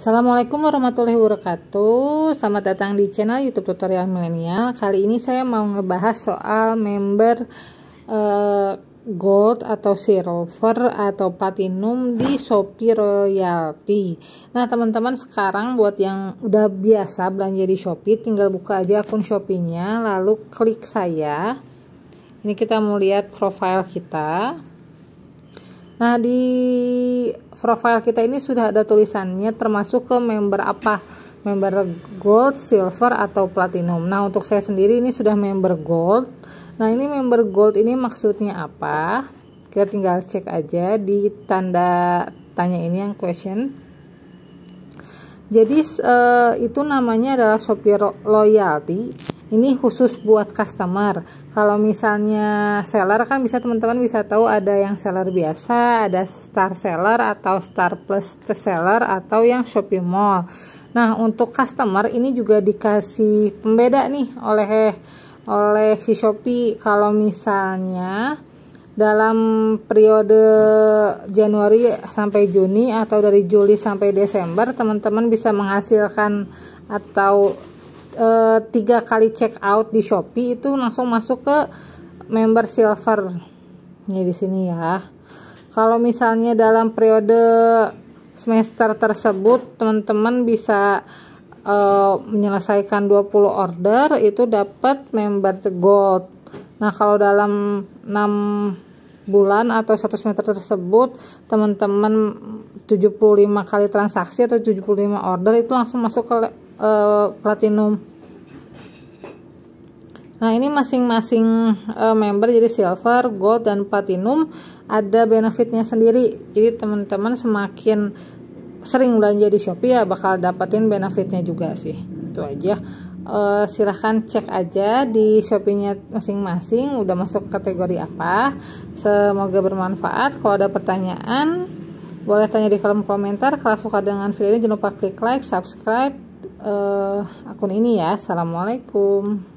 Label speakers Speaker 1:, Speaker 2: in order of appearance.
Speaker 1: Assalamualaikum warahmatullahi wabarakatuh Selamat datang di channel youtube tutorial milenial Kali ini saya mau ngebahas soal member uh, gold atau silver atau platinum di Shopee Royalty. Nah, teman-teman sekarang buat yang udah biasa belanja di Shopee tinggal buka aja akun Shopee-nya lalu klik saya. Ini kita mau lihat profile kita. Nah, di profile kita ini sudah ada tulisannya termasuk ke member apa? Member gold, silver atau platinum. Nah, untuk saya sendiri ini sudah member gold. Nah, ini member gold ini maksudnya apa? Kita tinggal cek aja di tanda tanya ini yang question. Jadi uh, itu namanya adalah Shopee loyalty ini khusus buat customer kalau misalnya seller kan bisa teman-teman bisa tahu ada yang seller biasa ada star seller atau star plus seller atau yang Shopee Mall nah untuk customer ini juga dikasih pembeda nih oleh oleh si Shopee kalau misalnya dalam periode Januari sampai Juni atau dari Juli sampai Desember teman-teman bisa menghasilkan atau tiga eh, tiga kali check out di Shopee itu langsung masuk ke member silver ini di sini ya kalau misalnya dalam periode semester tersebut teman-teman bisa uh, menyelesaikan 20 order itu dapat member gold nah kalau dalam 6 bulan atau satu semester tersebut teman-teman 75 kali transaksi atau 75 order itu langsung masuk ke uh, platinum Nah, ini masing-masing uh, member jadi silver, gold dan platinum ada benefitnya sendiri. Jadi teman-teman semakin sering belanja di Shopee ya bakal dapetin benefitnya juga sih. Itu aja. Uh, silahkan cek aja di Shopee-nya masing-masing udah masuk kategori apa. Semoga bermanfaat. Kalau ada pertanyaan boleh tanya di kolom komentar. Kalau suka dengan video ini jangan lupa klik like, subscribe uh, akun ini ya. Assalamualaikum.